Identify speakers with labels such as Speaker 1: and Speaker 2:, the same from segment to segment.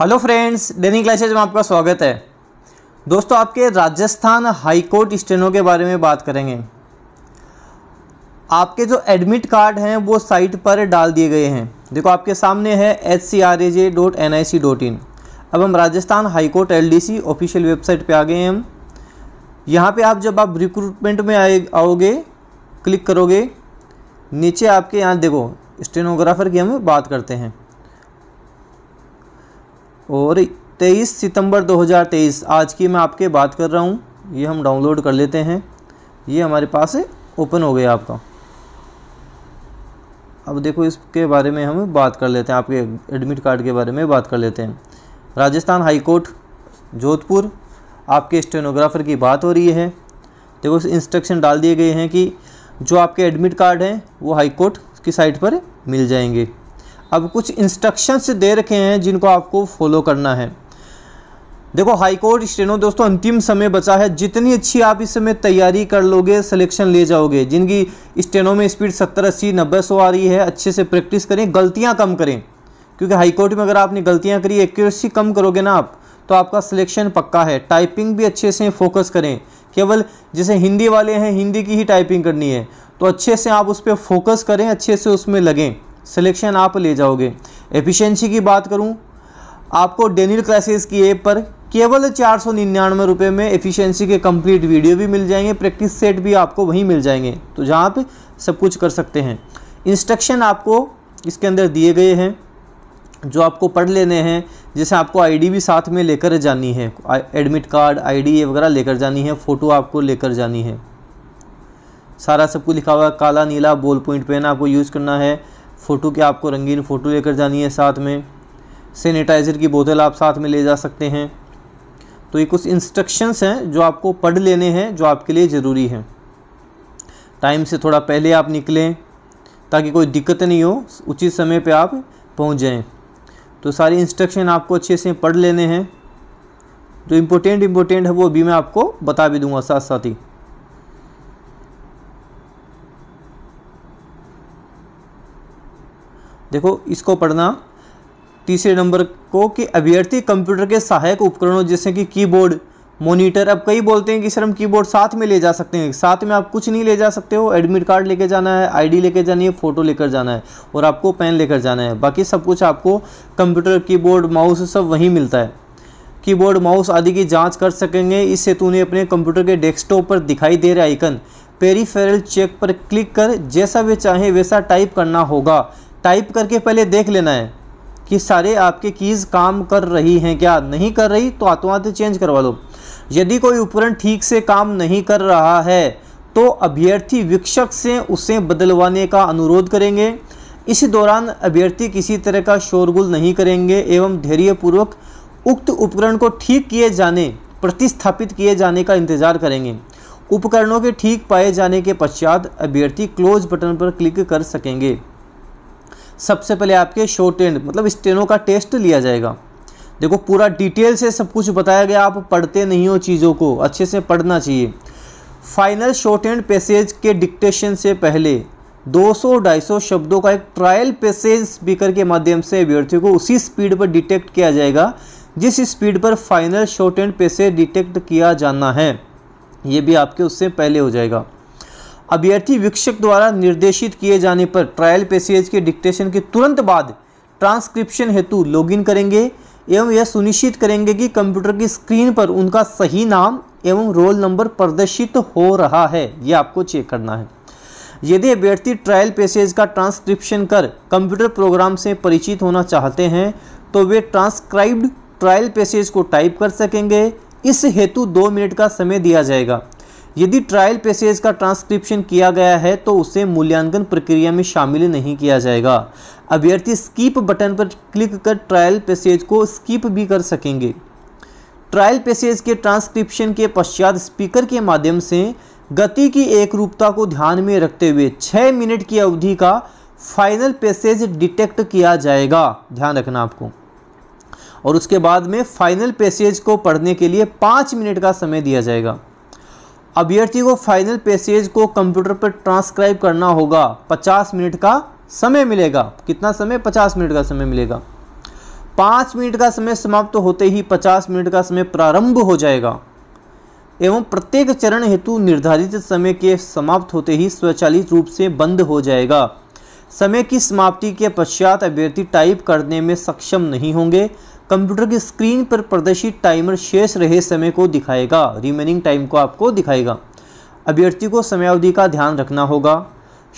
Speaker 1: hello friends डेनिंग classes में आपका स्वागत है दोस्तों आपके राजस्थान हाई कोर्ट स्टेनो के बारे में बात करेंगे आपके जो एडमिट कार्ड हैं वो साइट पर डाल दिए गए हैं देखो आपके सामने है H C R A J dot N I C dot in अब हम Rajasthan high court L D C official website पे आ गए हैं हम यहाँ पे आप जब आप रिक्रूटमेंट में आए आओगे क्लिक करोगे नीचे आपके यहाँ देखो स्टेनोग्राफर की हम बात करते हैं और 23 सितंबर 2023 आज की मैं आपके बात कर रहा हूँ ये हम डाउनलोड कर लेते हैं ये हमारे पास ओपन हो गया आपका अब देखो इसके बारे में हम बात कर लेते हैं आपके एडमिट कार्ड के बारे में बात कर लेते हैं राजस्थान हाईकोर्ट जोधपुर आपके स्टेनोग्राफर की बात हो रही है देखो इंस्ट्रक्शन डाल दिए गए हैं कि जो आपके एडमिट कार्ड हैं वो हाईकोर्ट की साइट पर मिल जाएंगे अब कुछ इंस्ट्रक्शंस दे रखे हैं जिनको आपको फॉलो करना है देखो हाई कोर्ट स्टेनो दोस्तों अंतिम समय बचा है जितनी अच्छी आप इस समय तैयारी कर लोगे सिलेक्शन ले जाओगे जिनकी स्टेनो में स्पीड सत्तर अस्सी नब्बे सौ आ रही है अच्छे से प्रैक्टिस करें गलतियां कम करें क्योंकि हाई कोर्ट में अगर आपने गलतियां करी एक्यूरेसी कम करोगे ना आप तो आपका सिलेक्शन पक्का है टाइपिंग भी अच्छे से फोकस करें केवल जैसे हिंदी वाले हैं हिंदी की ही टाइपिंग करनी है तो अच्छे से आप उस पर फोकस करें अच्छे से उसमें लगें सिलेक्शन आप ले जाओगे एफिशिएंसी की बात करूं आपको डेनियल क्लासेस की ऐप पर केवल चार सौ निन्यानवे रुपये में एफिशिएंसी के कंप्लीट वीडियो भी मिल जाएंगे प्रैक्टिस सेट भी आपको वहीं मिल जाएंगे तो जहाँ पे सब कुछ कर सकते हैं इंस्ट्रक्शन आपको इसके अंदर दिए गए हैं जो आपको पढ़ लेने हैं जैसे आपको आईडी भी साथ में लेकर जानी है एडमिट कार्ड आईडी वगैरह लेकर जानी है फ़ोटो आपको लेकर जानी है सारा सब कुछ लिखा हुआ काला नीला बोल पॉइंट पेन आपको यूज़ करना है फ़ोटो की आपको रंगीन फ़ोटो लेकर जानी है साथ में सैनिटाइज़र की बोतल आप साथ में ले जा सकते हैं तो ये कुछ इंस्ट्रक्शंस हैं जो आपको पढ़ लेने हैं जो आपके लिए ज़रूरी हैं टाइम से थोड़ा पहले आप निकलें ताकि कोई दिक्कत नहीं हो उचित समय पे आप पहुंच जाएं तो सारी इंस्ट्रक्शन आपको अच्छे से पढ़ लेने हैं जो इम्पोर्टेंट इम्पोर्टेंट है वो अभी मैं आपको बता भी दूंगा साथ साथ ही देखो इसको पढ़ना तीसरे नंबर को कि अभ्यर्थी कंप्यूटर के सहायक उपकरणों जैसे कि कीबोर्ड मॉनिटर अब कई बोलते हैं कि सर हम कीबोर्ड साथ में ले जा सकते हैं साथ में आप कुछ नहीं ले जा सकते हो एडमिट कार्ड लेके जाना है आईडी लेके जानी है फ़ोटो लेकर जाना है और आपको पेन लेकर जाना है बाकी सब कुछ आपको कंप्यूटर कीबोर्ड माउस सब वहीं मिलता है कीबोर्ड माउस आदि की जांच कर सकेंगे इस तो उन्हें अपने कंप्यूटर के डेस्कटॉप पर दिखाई दे रहे आइकन पेरीफेरल चेक पर क्लिक कर जैसा वे चाहें वैसा टाइप करना होगा टाइप करके पहले देख लेना है कि सारे आपके कीज़ काम कर रही हैं क्या नहीं कर रही तो आते आते चेंज करवा दो यदि कोई उपकरण ठीक से काम नहीं कर रहा है तो अभ्यर्थी वीक्षक से उसे बदलवाने का अनुरोध करेंगे इस दौरान अभ्यर्थी किसी तरह का शोरगुल नहीं करेंगे एवं धैर्यपूर्वक उक्त उपकरण को ठीक किए जाने प्रतिस्थापित किए जाने का इंतजार करेंगे उपकरणों के ठीक पाए जाने के पश्चात अभ्यर्थी क्लोज बटन पर क्लिक कर सकेंगे सबसे पहले आपके शॉर्ट एंड मतलब स्टेनो का टेस्ट लिया जाएगा देखो पूरा डिटेल से सब कुछ बताया गया आप पढ़ते नहीं हो चीज़ों को अच्छे से पढ़ना चाहिए फाइनल शॉर्ट एंड पैसेज के डिक्टेशन से पहले 200-250 शब्दों का एक ट्रायल पैसेज स्पीकर के माध्यम से अभ्यर्थियों को उसी स्पीड पर डिटेक्ट किया जाएगा जिस स्पीड पर final shorthand passage detect किया जाना है ये भी आपके उससे पहले हो जाएगा अभ्यर्थी वीक्षक द्वारा निर्देशित किए जाने पर ट्रायल पैसेज के डिक्टेशन के तुरंत बाद ट्रांसक्रिप्शन हेतु लॉगिन करेंगे एवं यह सुनिश्चित करेंगे कि कंप्यूटर की स्क्रीन पर उनका सही नाम एवं रोल नंबर प्रदर्शित हो रहा है ये आपको चेक करना है यदि अभ्यर्थी ट्रायल पैसेज का ट्रांसक्रिप्शन कर कंप्यूटर प्रोग्राम से परिचित होना चाहते हैं तो वे ट्रांसक्राइब्ड ट्रायल पैसेज को टाइप कर सकेंगे इस हेतु दो मिनट का समय दिया जाएगा यदि ट्रायल पैसेज का ट्रांसक्रिप्शन किया गया है तो उसे मूल्यांकन प्रक्रिया में शामिल नहीं किया जाएगा अभ्यर्थी स्कीप बटन पर क्लिक कर ट्रायल पैसेज को स्कीप भी कर सकेंगे ट्रायल पैसेज के ट्रांसक्रिप्शन के पश्चात स्पीकर के माध्यम से गति की एक रूपता को ध्यान में रखते हुए छः मिनट की अवधि का फाइनल पैसेज डिटेक्ट किया जाएगा ध्यान रखना आपको और उसके बाद में फाइनल पैसेज को पढ़ने के लिए पाँच मिनट का समय दिया जाएगा अभ्यर्थी को फाइनल पैसेज को कंप्यूटर पर ट्रांसक्राइब करना होगा 50 मिनट का समय मिलेगा कितना समय 50 मिनट का समय मिलेगा पाँच मिनट का समय समाप्त तो होते ही 50 मिनट का समय प्रारंभ हो जाएगा एवं प्रत्येक चरण हेतु निर्धारित समय के समाप्त होते ही स्वचालित रूप से बंद हो जाएगा समय की समाप्ति के पश्चात अभ्यर्थी टाइप करने में सक्षम नहीं होंगे कंप्यूटर की स्क्रीन पर प्रदर्शित टाइमर शेष रहे समय को दिखाएगा रिमेनिंग टाइम को आपको दिखाएगा अभ्यर्थी को समयावधि का ध्यान रखना होगा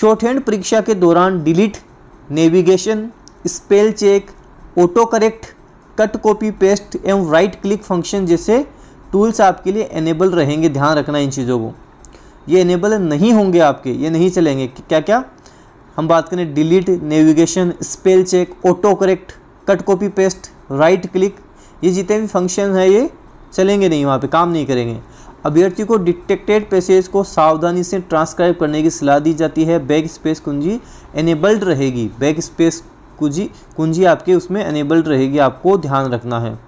Speaker 1: शॉर्ट हैंड परीक्षा के दौरान delete navigation spell check auto correct cut copy paste एवं राइट क्लिक फंक्शन जैसे टूल्स आपके लिए एनेबल रहेंगे ध्यान रखना इन चीज़ों को ये एनेबल नहीं होंगे आपके ये नहीं चलेंगे क्या क्या हम बात करें delete navigation spell check auto correct cut copy paste right click ये जितने भी फंक्शन है ये चलेंगे नहीं वहाँ पे काम नहीं करेंगे अभ्यर्थी को डिटेक्टेड पैसेज को सावधानी से ट्रांसक्राइब करने की सलाह दी जाती है बैक स्पेस कुंजी एनेबल्ड रहेगी बैक स्पेस कुंजी कुंजी आपके उसमें एनेबल्ड रहेगी आपको ध्यान रखना है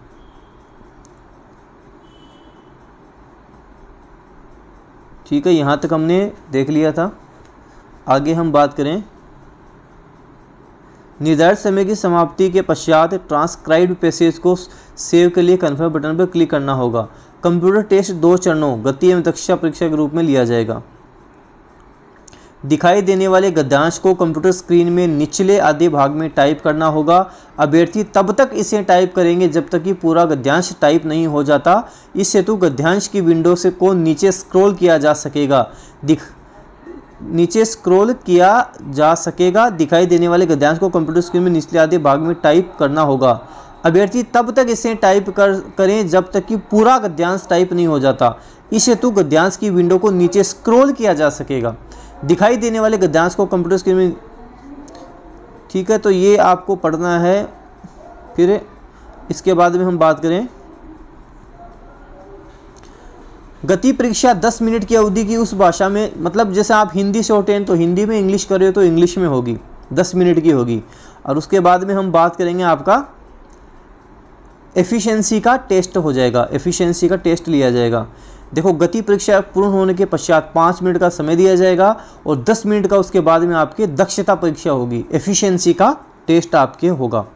Speaker 1: ठीक है यहाँ तक हमने देख लिया था आगे हम बात करें निर्धारित समय की समाप्ति के पश्चात ट्रांसक्राइब पैसेज को सेव के लिए कन्फर्म बटन पर क्लिक करना होगा कंप्यूटर टेस्ट दो चरणों गति एवं दक्षता परीक्षा के रूप में लिया जाएगा दिखाई देने वाले गद्यांश को कंप्यूटर स्क्रीन में निचले आधे भाग में टाइप करना होगा अभ्यर्थी तब तक इसे टाइप करेंगे जब तक कि पूरा गद्यांश टाइप नहीं हो जाता इस हेतु गद्यांश की विंडो से को नीचे स्क्रॉल किया जा सकेगा दिख नीचे स्क्रॉल किया जा सकेगा दिखाई देने वाले गद्यांश को कंप्यूटर स्क्रीन में निचले आधे भाग में टाइप करना होगा अभ्यर्थी तब तक इसे टाइप कर करें जब तक कि पूरा गद्यांश टाइप नहीं हो जाता इस हेतु गद्यांश की विंडो को नीचे स्क्रॉल किया जा सकेगा दिखाई देने वाले गद्यांश को कंप्यूटर स्क्रीन में ठीक है तो ये आपको पढ़ना है फिर इसके बाद में हम बात करें गति परीक्षा 10 मिनट की अवधि की उस भाषा में मतलब जैसे आप हिंदी से होते हैं तो हिंदी में इंग्लिश कर रहे हो तो इंग्लिश में होगी 10 मिनट की होगी और उसके बाद में हम बात करेंगे आपका एफिशिएंसी का टेस्ट हो जाएगा एफिशिएंसी का टेस्ट लिया जाएगा देखो गति परीक्षा पूर्ण होने के पश्चात पाँच मिनट का समय दिया जाएगा और दस मिनट का उसके बाद में आपकी दक्षता परीक्षा होगी एफिशियंसी का टेस्ट आपके होगा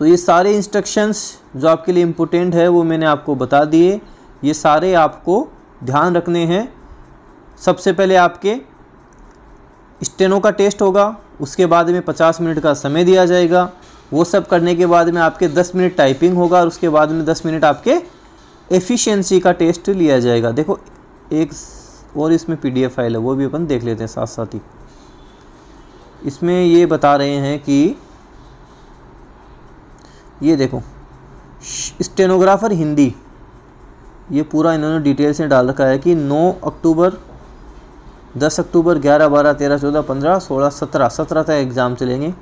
Speaker 1: तो ये सारे इंस्ट्रक्शंस जो आपके लिए इम्पोर्टेंट है वो मैंने आपको बता दिए ये सारे आपको ध्यान रखने हैं सबसे पहले आपके स्टेनो का टेस्ट होगा उसके बाद में पचास मिनट का समय दिया जाएगा वो सब करने के बाद में आपके दस मिनट टाइपिंग होगा और उसके बाद में दस मिनट आपके एफिशिएंसी का टेस्ट लिया जाएगा देखो एक और इसमें पीडीएफ फाइल है वो भी अपन देख लेते हैं साथ साथ ही इसमें ये बता रहे हैं कि ये देखो स्टेनोग्राफर हिंदी ये पूरा इन्होंने डिटेल से डाल रखा है कि 9 अक्टूबर 10 अक्टूबर 11 12 13 14 15 16 17 17 तक एग्ज़ाम चलेंगे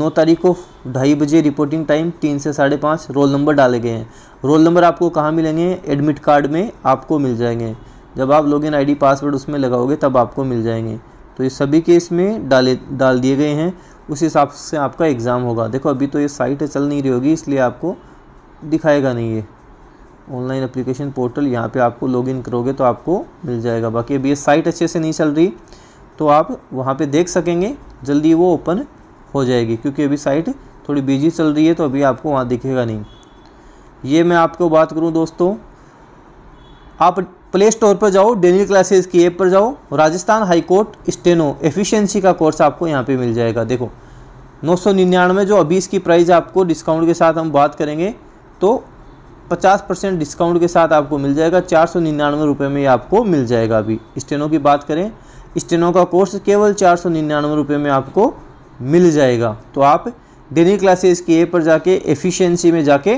Speaker 1: 9 तारीख को ढाई बजे रिपोर्टिंग टाइम तीन से साढ़े पाँच रोल नंबर डाले गए हैं रोल नंबर आपको कहाँ मिलेंगे एडमिट कार्ड में आपको मिल जाएंगे जब आप लॉग इन पासवर्ड उसमें लगाओगे तब आपको मिल जाएंगे तो ये सभी केस में डाले डाल दिए गए हैं उस हिसाब से आपका एग्ज़ाम होगा देखो अभी तो ये साइट है चल नहीं रही होगी इसलिए आपको दिखाएगा नहीं ये ऑनलाइन अप्लीकेशन पोर्टल यहाँ पे आपको लॉगिन करोगे तो आपको मिल जाएगा बाकी अभी ये साइट अच्छे से नहीं चल रही तो आप वहाँ पे देख सकेंगे जल्दी वो ओपन हो जाएगी क्योंकि अभी साइट थोड़ी बिजी चल रही है तो अभी आपको वहाँ दिखेगा नहीं ये मैं आपको बात करूँ दोस्तों आप प्ले स्टोर पर जाओ डेली क्लासेस की ऐप पर जाओ राजस्थान हाईकोर्ट स्टेनो एफिशिएंसी का कोर्स आपको यहाँ पे मिल जाएगा देखो नौ सौ निन्यानवे जो अभी इसकी प्राइस आपको डिस्काउंट के साथ हम बात करेंगे तो पचास परसेंट डिस्काउंट के साथ आपको मिल जाएगा चार सौ निन्यानवे रुपये में आपको मिल जाएगा अभी स्टेनो की बात करें स्टेनो का कोर्स केवल चार सौ निन्यानवे रुपये में आपको मिल जाएगा तो आप डेली क्लासेस की ऐप पर जाके एफिशियंसी में जाके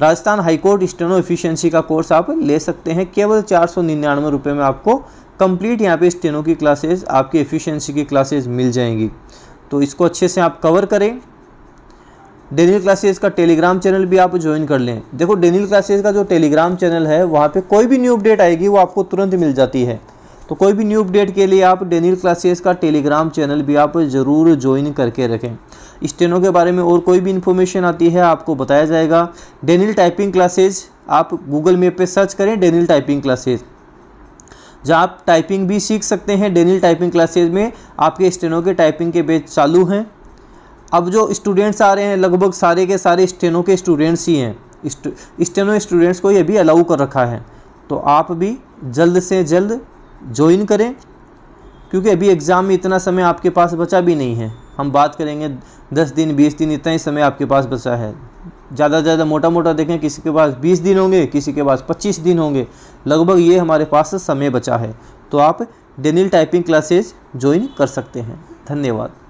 Speaker 1: राजस्थान हाईकोर्ट स्टेनो एफिशियंसी का कोर्स आप ले सकते हैं केवल चार सौ निन्यानवे रुपये में आपको कंप्लीट यहाँ पे स्टेनो की क्लासेस आपकी एफिशिएंसी की क्लासेस मिल जाएंगी तो इसको अच्छे से आप कवर करें डेनियल क्लासेस का टेलीग्राम चैनल भी आप ज्वाइन कर लें देखो डेनियल क्लासेस का जो टेलीग्राम चैनल है वहाँ पे कोई भी न्यू अपडेट आएगी वो आपको तुरंत मिल जाती है तो कोई भी न्यू अपडेट के लिए आप डेनियल क्लासेस का टेलीग्राम चैनल भी आप ज़रूर ज्वाइन करके रखें ट्रेनों के बारे में और कोई भी इन्फॉर्मेशन आती है आपको बताया जाएगा डेनियल टाइपिंग क्लासेज आप गूगल मेप पर सर्च करें डेनियल टाइपिंग क्लासेज जहाँ आप टाइपिंग भी सीख सकते हैं डेनियल टाइपिंग क्लासेज में आपके स्टेनों के टाइपिंग के बेच चालू हैं अब जो स्टूडेंट्स आ रहे हैं लगभग सारे के सारे स्टेनो के स्टूडेंट्स ही हैं स्टेनो स्टूडेंट्स को ये भी अलाउ कर रखा है तो आप भी जल्द से जल्द ज्वाइन करें क्योंकि अभी एग्ज़ाम में इतना समय आपके पास बचा भी नहीं है हम बात करेंगे दस दिन बीस दिन इतना ही समय आपके पास बचा है ज़्यादा से ज़्यादा मोटा मोटा देखें किसी के पास बीस दिन होंगे किसी के पास पच्चीस दिन होंगे लगभग ये हमारे पास समय बचा है तो आप डेनिल टाइपिंग क्लासेज ज्वाइन कर सकते हैं धन्यवाद